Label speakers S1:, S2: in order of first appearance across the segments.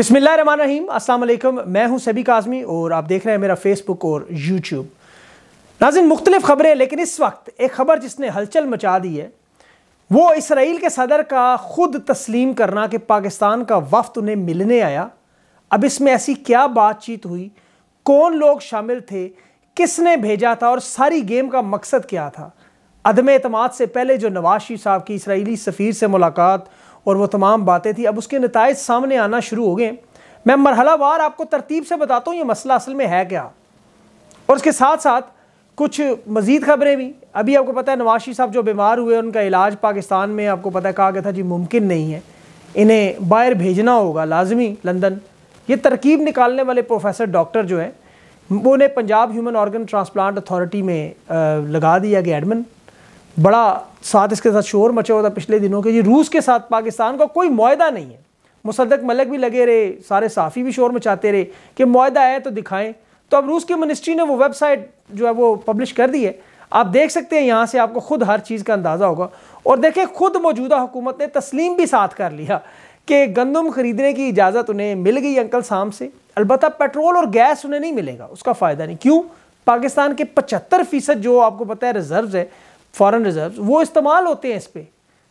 S1: बिसमीम अल्लाम मैं हूं सभी काजमी और आप देख रहे हैं मेरा फेसबुक और यूट्यूब नाजिन मुख्तलिफ खबरें लेकिन इस वक्त एक खबर जिसने हलचल मचा दी है वो इसराइल के सदर का ख़ुद तस्लीम करना कि पाकिस्तान का वफ्त उन्हें मिलने आया अब इसमें ऐसी क्या बातचीत हुई कौन लोग शामिल थे किसने भेजा था और सारी गेम का मकसद क्या था अदम अतमाद से पहले जो नवाज शरीफ साहब की इसराइली सफ़ीर से मुलाकात और वह तमाम बातें थी अब उसके नतज सामने आना शुरू हो गए मैं मरहला वार आपको तरतीब से बताता हूँ ये मसला असल में है क्या और उसके साथ साथ कुछ मज़ीद खबरें भी अभी आपको पता है नवाशी साहब जो बीमार हुए उनका इलाज पाकिस्तान में आपको पता है कहा गया था जी मुमकिन नहीं है इन्हें बाहर भेजना होगा लाजमी लंदन ये तरकीब निकालने वाले प्रोफेसर डॉक्टर जो हैं वो उन्हें Punjab human organ transplant authority में लगा दिया गया एडमिन बड़ा साथ इसके साथ शोर मचा हुआ था पिछले दिनों के जी रूस के साथ पाकिस्तान का को कोई माहा नहीं है मुसदक मलक भी लगे रहे सारे साफ़ी भी शोर मचाते रहे कि माह है तो दिखाएं तो अब रूस की मिनिस्ट्री ने वो वेबसाइट जो है वो पब्लिश कर दी है आप देख सकते हैं यहाँ से आपको खुद हर चीज़ का अंदाज़ा होगा और देखें खुद मौजूदा हुकूमत ने तस्लीम भी साथ कर लिया कि गंदम ख़रीदने की इजाज़त उन्हें मिल गई अंकल शाम से अलबत् पेट्रोल और गैस उन्हें नहीं मिलेगा उसका फ़ायदा नहीं क्यों पाकिस्तान के पचहत्तर फ़ीसद जो आपको पता है रिजर्व है फॉरेन रिजर्व्स वो इस्तेमाल होते हैं इस पर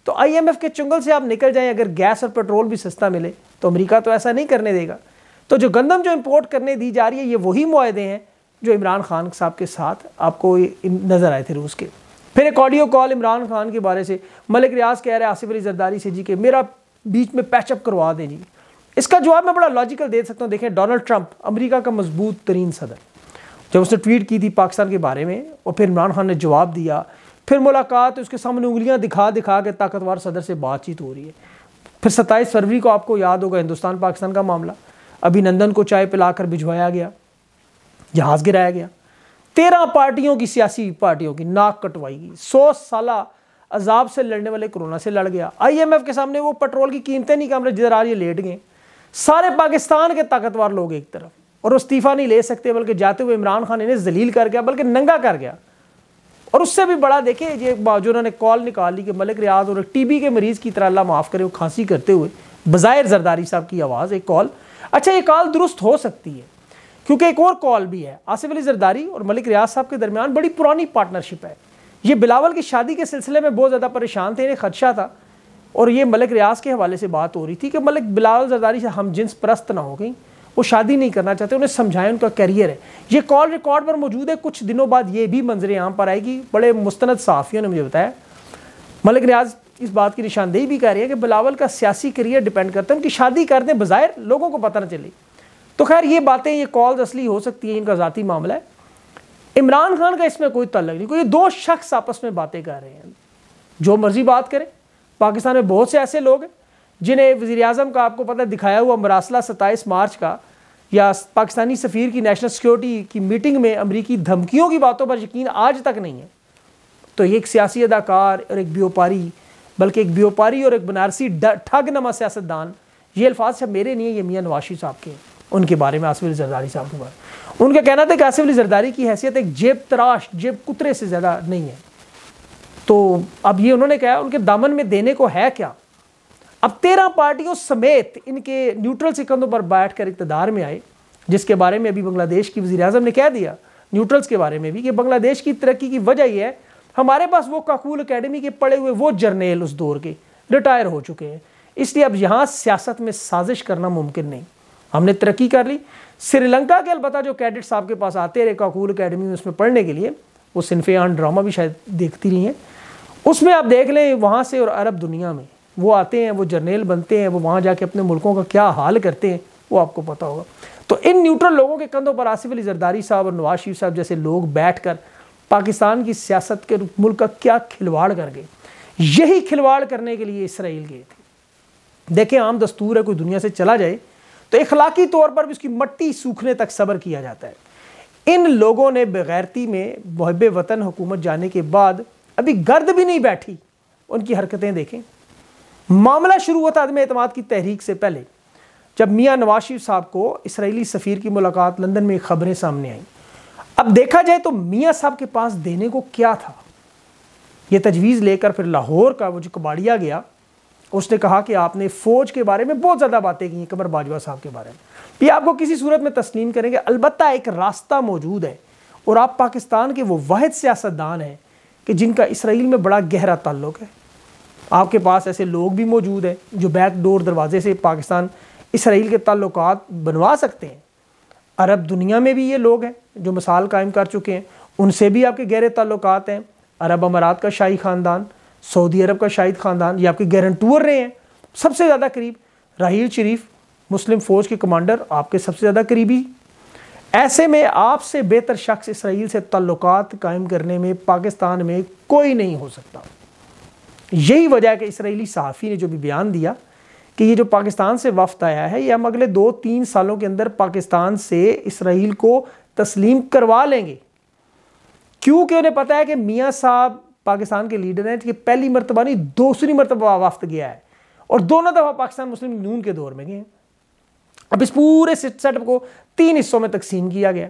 S1: तो आईएमएफ के चुंगल से आप निकल जाएं अगर गैस और पेट्रोल भी सस्ता मिले तो अमेरिका तो ऐसा नहीं करने देगा तो जो गंदम जो इम्पोर्ट करने दी जा रही है ये वही माहदे हैं जो इमरान खान साहब के साथ आपको नज़र आए थे रूस के फिर एक ऑडियो कॉल इमरान खान के बारे से मलिक रियाज कह रहे हैं आसिफ अली जरदारी से जी के मेरा बीच में पैचअप करवा दें जी इसका जवाब मैं बड़ा लॉजिकल दे सकता हूँ देखें डोनाल्ड ट्रंप अमरीका का मजबूत तरीन सदर जब उसने ट्वीट की थी पाकिस्तान के बारे में और फिर इमरान खान ने जवाब दिया फिर मुलाकात उसके सामने उंगलियां दिखा दिखा के ताकतवर सदर से बातचीत हो रही है फिर सत्ताईस फरवरी को आपको याद होगा हिंदुस्तान पाकिस्तान का मामला अभिनंदन को चाय पिलाकर भिजवाया गया जहाज गिराया गया तेरह पार्टियों की सियासी पार्टियों की नाक कटवाई गई सौ साल अजाब से लड़ने वाले कोरोना से लड़ गया आईएमएफ के सामने वो पेट्रोल की कीमतें नहीं कम रहे जिधर आ रही लेट गए सारे पाकिस्तान के ताकतवर लोग एक तरफ और इस्तीफ़ा नहीं ले सकते बल्कि जाते हुए इमरान खान इन्हें जलील कर गया बल्कि नंगा कर गया और उससे भी बड़ा देखिए ये जो उन्होंने कॉल निकाली कि मलिक रियाज और टीबी के मरीज़ की तरह अल्लाह माफ़ करे वो खांसी करते हुए बज़ाहिर जरदारी साहब की आवाज़ एक कॉल अच्छा ये कॉल दुरुस्त हो सकती है क्योंकि एक और कॉल भी है आसिफ अली जरदारी और मलिक रियाज साहब के दरमियान बड़ी पुरानी पार्टनरशिप है ये बिलावल की शादी के सिलसिले में बहुत ज़्यादा परेशान थे इन्हें खदशा था और ये मलिक रियाज के हवाले से बात हो रही थी कि मलिक बिलावल जरदारी से हम जिन्स परस्त ना हो गई वो शादी नहीं करना चाहते उन्हें समझाएं उनका करियर है ये कॉल रिकॉर्ड पर मौजूद है कुछ दिनों बाद ये भी मंजर यहाँ पर आएगी बड़े मुस्ंद सहाफ़ियों ने मुझे बताया मलिक रियाज इस बात की निशानदेही भी कर रही है कि बिलावल का सियासी करियर डिपेंड करता है उनकी शादी कर दें बाहर लोगों को पता ना चली तो खैर ये बातें ये कॉल असली हो सकती है इनका ज़ाती मामला है इमरान खान का इसमें कोई तल्लक नहीं क्योंकि दो शख्स आपस में बातें कर रहे हैं जो मर्जी बात करें पाकिस्तान में बहुत से ऐसे लोग हैं जिन्हें वजी अजम का आपको पता है दिखाया हुआ मरासला सत्ताईस मार्च का या पाकिस्तानी सफ़ीर की नेशनल सिक्योरिटी की मीटिंग में अमरीकी धमकियों की बातों पर यकीन आज तक नहीं है तो ये एक सियासी अदाकार और एक ब्योपारी बल्कि एक ब्योपारी और एक बनारसी ठग नमा सियासतदान ये अल्फाज सब मेरे नहीं ये मियाँ नवाशी साहब के उनके बारे में आसिफ अली जरदारी साहब के बारे उनका कहना था कि आसिफ अली जरदारी की हैसियत एक जेब तराश जेब कुतरे से ज़्यादा नहीं है तो अब ये उन्होंने कहा उनके दामन में देने को है क्या अब तेरह पार्टियों समेत इनके न्यूट्रल सिकंदों पर बैठ कर इकतदार में आए जिसके बारे में अभी बांग्लादेश की वजी अजम ने कह दिया न्यूट्रल्स के बारे में भी कि बांग्लादेश की तरक्की की वजह यह है हमारे पास वो काकूल अकेडमी के पड़े हुए वो जर्नेल उस दौर के रिटायर हो चुके हैं इसलिए अब यहाँ सियासत में साजिश करना मुमकिन नहीं हमने तरक्की कर ली श्रीलंका के अलबत् जो कैडेट्स आपके पास आते रहे काकूल अकेडमी में उसमें पढ़ने के लिए वो सिनफे ड्रामा भी शायद देखती रही हैं उसमें आप देख लें वहाँ से और अरब दुनिया में वो आते हैं वो जर्नेल बनते हैं वो वहाँ जाके अपने मुल्कों का क्या हाल करते हैं वो आपको पता होगा तो इन न्यूट्रल लोगों के कंधों पर आसिफ अली जरदारी साहब और नवाज शरीफ साहब जैसे लोग बैठ कर पाकिस्तान की सियासत के मुल्क का क्या खिलवाड़ कर गए यही खिलवाड़ करने के लिए इसराइल गए थे देखें आम दस्तूर है कोई दुनिया से चला जाए तो इखलाकी तौर पर भी उसकी मट्टी सूखने तक सब्र किया जाता है इन लोगों ने बगैरती में महब वतन हुकूमत जाने के बाद अभी गर्द भी नहीं बैठी उनकी हरकतें देखें मामला शुरू हुआ था आदम अतम की तहरीक से पहले जब मियाँ नवाज शरीफ साहब को इसराइली सफ़ीर की मुलाकात लंदन में खबरें सामने आई अब देखा जाए तो मियाँ साहब के पास देने को क्या था ये तजवीज़ लेकर फिर लाहौर का वो जो कबाड़िया गया उसने कहा कि आपने फ़ौज के बारे में बहुत ज़्यादा बातें की हैं कमर बाजवा साहब के बारे में ये आपको किसी सूरत में तस्लीम करेंगे अलबत् एक रास्ता मौजूद है और आप पाकिस्तान के वो वाद सियासतदान हैं कि जिनका इसराइल में बड़ा गहरा ताल्लुक है आपके पास ऐसे लोग भी मौजूद हैं जो बैक डोर दरवाजे से पाकिस्तान इसराइल के तल्ल बनवा सकते हैं अरब दुनिया में भी ये लोग हैं जो मिसाल कायम कर चुके हैं उनसे भी आपके गहरे ताल्लुक हैं अरब अमारात का शाही ख़ानदान सऊदी अरब का शाहिद ख़ानदान ये आपके गारंटूर रहे हैं सबसे ज़्यादा करीब राहील शरीफ मुस्लिम फ़ौज के कमांडर आपके सबसे ज़्यादा करीबी ऐसे में आपसे बेहतर शख्स इसराइल से ताल्लुकात कायम करने में पाकिस्तान में कोई नहीं हो सकता यही वजह है कि इसराइली सहाफ़ी ने जो भी बयान दिया कि ये जो पाकिस्तान से वफ्त आया है ये हम अगले दो तीन सालों के अंदर पाकिस्तान से इसराइल को तस्लीम करवा लेंगे क्योंकि उन्हें पता है कि मियाँ साहब पाकिस्तान के लीडर हैं कि पहली मरतबा नहीं दूसरी मरतबा वफ्त गया है और दोनों दफ़ा पाकिस्तान मुस्लिम नून के दौर में गए हैं अब इस पूरे सेटअप को तीन हिस्सों में तकसीम किया गया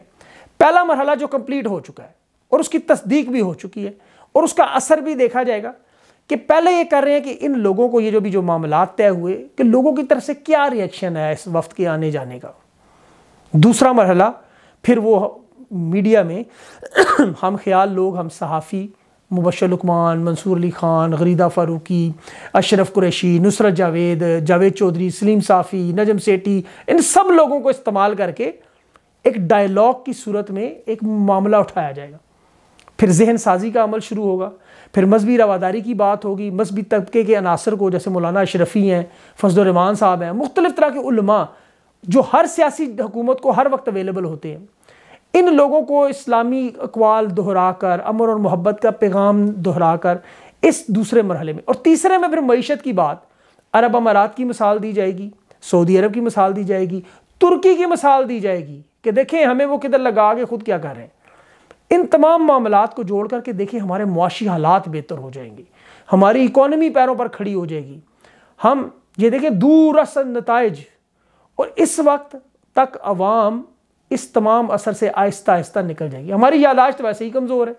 S1: पहला मरहला जो कंप्लीट हो चुका है और उसकी तस्दीक भी हो चुकी है और उसका असर भी देखा जाएगा कि पहले ये कर रहे हैं कि इन लोगों को ये जो भी जो मामला तय हुए कि लोगों की तरफ से क्या रिएक्शन है इस वक्त के आने जाने का दूसरा मरहला फिर वो मीडिया में हम ख्याल लोग हम सहाफ़ी मुबशर मंसूर अली ख़ान गरीदा फ़ारूकी अशरफ कुरैशी नुसरत जावेद जावेद चौधरी सलीम साफ़ी नजम सेठी इन सब लोगों को इस्तेमाल करके एक डायलॉग की सूरत में एक मामला उठाया जाएगा फिर जहन साजी का अमल शुरू होगा फिर मजहबी रवादारी की बात होगी मजहबी तबके के अनासर को जैसे मौलाना अशरफी हैं फजलरहमान साहब हैं मुख्तलिफ तरह के उलमा जो हर सियासी हुकूमत को हर वक्त अवेलेबल होते हैं इन लोगों को इस्लामी अकवाल दोहरा कर अमर और मोहब्बत का पैगाम दोहरा कर इस दूसरे मरहले में और तीसरे में फिर मीशत की बात अरब अमारात की मिसाल दी जाएगी सऊदी अरब की मिसाल दी जाएगी तुर्की की मिसाल दी जाएगी कि देखें हमें वो किधर लगा के खुद क्या कर रहे हैं इन तमाम मामला को जोड़ करके देखिए हमारे मुआशी हालात बेहतर हो जाएंगे हमारी इकोनमी पैरों पर खड़ी हो जाएगी हम ये देखें दूरस नतज और इस वक्त तक अवाम इस तमाम असर से आहिस्ता आहिस्ता निकल जाएगी हमारी यादाश्त वैसे ही कमज़ोर है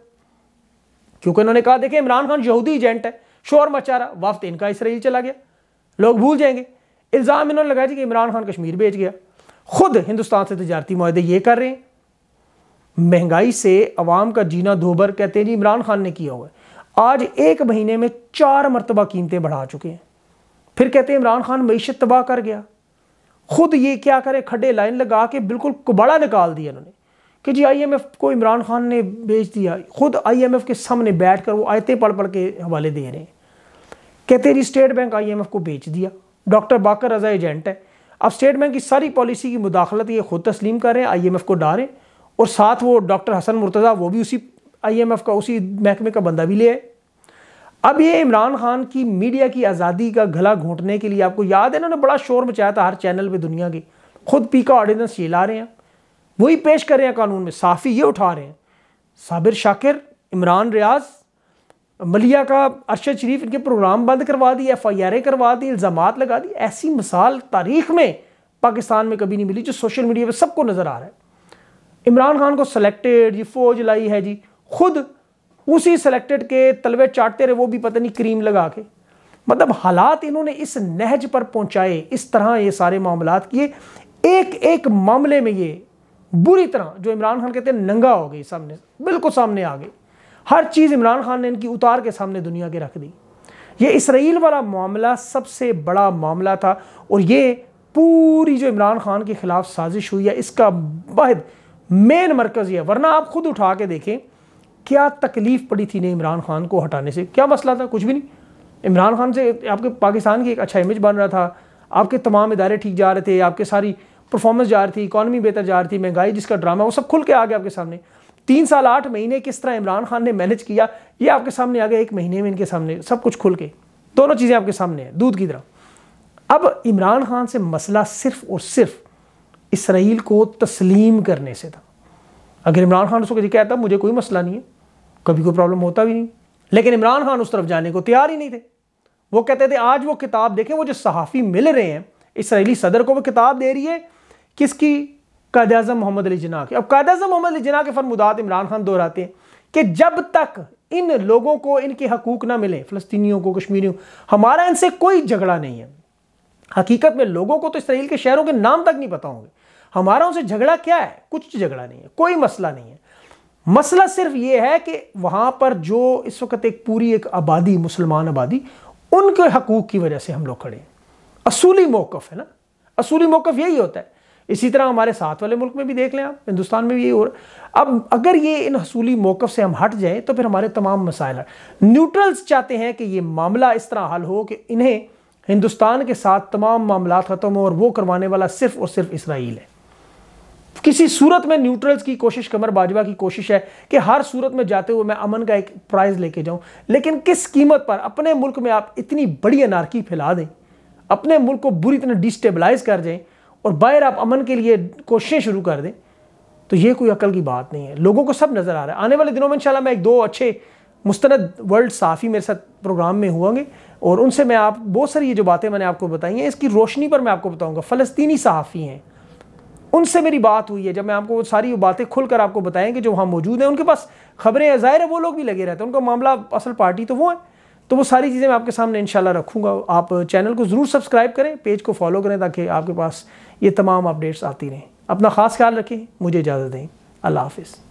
S1: क्योंकि उन्होंने कहा देखिए इमरान खान यहूदी एजेंट है शोर मचा रहा वफ्त इनका इसराइल चला गया लोग भूल जाएंगे इल्ज़ाम इन्होंने लगाया जी कि इमरान खान कश्मीर भेज गया खुद हिंदुस्तान से तजारती माहे ये कर रहे हैं महंगाई से अवाम का जीना धोबर कहते हैं जी इमरान खान ने किया हुआ है आज एक महीने में चार मरतबा कीमतें बढ़ा चुके हैं फिर कहते हैं इमरान खान मीशत तबाह कर गया खुद ये क्या करें खड्डे लाइन लगा के बिल्कुल कुबाड़ा निकाल दिया उन्होंने कि जी आईएमएफ को इमरान खान ने बेच दिया खुद एफ के सामने बैठ कर वो आयतें पढ़ पढ़ के हवाले दे रहे हैं कहते हैं जी स्टेट बैंक एफ को बेच दिया डॉक्टर बाकर रजा एजेंट है अब स्टेट बैंक की सारी पॉलिसी की मुदाखलत ये खुद तस्लीम कर रहे हैं आई को डाल रहे हैं और साथ वो डॉक्टर हसन मुर्तज़ा वो भी उसी आईएमएफ का उसी महकमे का बंदा भी ले आए अब ये इमरान खान की मीडिया की आज़ादी का गला घोंटने के लिए आपको याद है इन्होंने बड़ा शोर मचाया था हर चैनल पर दुनिया के खुद पी का ऑर्डिनेंस ये ला रहे हैं वही पेश कर रहे हैं कानून में साफ़ी ये उठा रहे हैं साबिर शाकिर इमरान रियाज मलिया का अरशद शरीफ इनके प्रोग्राम बंद करवा दिए एफ आई आर ए करवा दी इल्ज़ाम लगा दी ऐसी मिसाल तारीख में पाकिस्तान में कभी नहीं मिली जो सोशल मीडिया पर सबको नज़र आ रहा है इमरान खान को सिलेक्टेड जी फौज लाई है जी खुद उसी सिलेक्टेड के तलवे चाटते रहे वो भी पता नहीं क्रीम लगा के मतलब हालात इन्होंने इस नहज पर पहुंचाए इस तरह ये सारे मामला किए एक एक मामले में ये बुरी तरह जो इमरान खान कहते हैं नंगा हो गई सामने बिल्कुल सामने आ गई हर चीज़ इमरान खान ने इनकी उतार के सामने दुनिया के रख दी ये इसराइल वाला मामला सबसे बड़ा मामला था और ये पूरी जो इमरान खान के खिलाफ साजिश हुई है इसका वाहद मेन मरकज़ यह वरना आप खुद उठा के देखें क्या तकलीफ पड़ी थी ने इमरान खान को हटाने से क्या मसला था कुछ भी नहीं इमरान खान से आपके पाकिस्तान की एक अच्छा इमेज बन रहा था आपके तमाम इदारे ठीक जा रहे थे आपके सारी परफॉर्मेंस जा रही थी इकानमी बेहतर जा रही थी महंगाई जिसका ड्रामा वो सब खुल के आ गया आपके सामने तीन साल आठ महीने किस तरह इमरान खान ने मैनेज किया ये आपके सामने आ गया एक महीने में इनके सामने सब कुछ खुल के दोनों चीज़ें आपके सामने हैं दूध की तरह अब इमरान खान से मसला सिर्फ और सिर्फ इसराइल को तस्लीम करने से था अगर इमरान खान उसको कहता मुझे कोई मसला नहीं है कभी कोई प्रॉब्लम होता भी नहीं लेकिन इमरान खान उस तरफ जाने को तैयार ही नहीं थे वो कहते थे आज वो किताब देखें वो जो सहाफ़ी मिल रहे हैं इसराइली सदर को वो किताब दे रही है किसकी कायद अजम मोहम्मद अली जना की अब कायद अजम मोहम्मद अली जना के फरमुदात इमरान खान दोहराते हैं कि जब तक इन लोगों को इनके हकूक ना मिले फ़लस्तियों को कश्मीरियों हमारा इनसे कोई झगड़ा नहीं है हकीकत में लोगों को तो इसराइल के शहरों के नाम तक नहीं पता होंगे हमारा उनसे झगड़ा क्या है कुछ झगड़ा नहीं है कोई मसला नहीं है मसला सिर्फ ये है कि वहाँ पर जो इस वक्त एक पूरी एक आबादी मुसलमान आबादी उनके हकूक़ की वजह से हम लोग खड़े हैं असूली मौक़ है ना असूली मौक़ यही होता है इसी तरह हमारे साथ वाले मुल्क में भी देख लें आप हिंदुस्तान में भी यही हो रहा है अब अगर ये इन असूली मौक़ से हम हट जाएं तो फिर हमारे तमाम मसाइल हैं न्यूट्रल्स चाहते हैं कि ये मामला इस तरह हल हो कि इन्हें हिंदुस्तान के साथ तमाम मामला ख़त्म हो और वो करवाने वाला सिर्फ और सिर्फ इसराइल है किसी सूरत में न्यूट्रल्स की कोशिश कमर बाजवा की कोशिश है कि हर सूरत में जाते हुए मैं अमन का एक प्राइज लेके जाऊं लेकिन किस कीमत पर अपने मुल्क में आप इतनी बड़ी अनारकी फैला दें अपने मुल्क को बुरी तरह डिस्टेबलाइज कर दें और बाहर आप अमन के लिए कोशिशें शुरू कर दें तो ये कोई अकल की बात नहीं है लोगों को सब नज़र आ रहा है आने वाले दिनों में इंशाल्लाह मैं एक दो अच्छे मुस्तंद वर्ल्ड साफ़ी मेरे साथ प्रोग्राम में होंगे और उनसे मैं आप बहुत सारी ये जो बातें मैंने आपको बताई हैं इसकी रोशनी पर मैं आपको बताऊँगा फ़लस्तनी सहाफ़ी हैं उनसे मेरी बात हुई है जब मैं आपको वो सारी बातें खुलकर आपको बताएंगे जो वहाँ मौजूद हैं उनके पास खबरें ज़ाहिर है वो लोग भी लगे रहते हैं उनका मामला असल पार्टी तो वो है तो वो सारी चीज़ें मैं आपके सामने शाला रखूँगा आप चैनल को ज़रूर सब्सक्राइब करें पेज को फॉलो करें ताकि आपके पास ये तमाम अपडेट्स आती रहें अपना ख़ास ख्याल रखें मुझे इजाज़त दें अल्लाह हाफिज़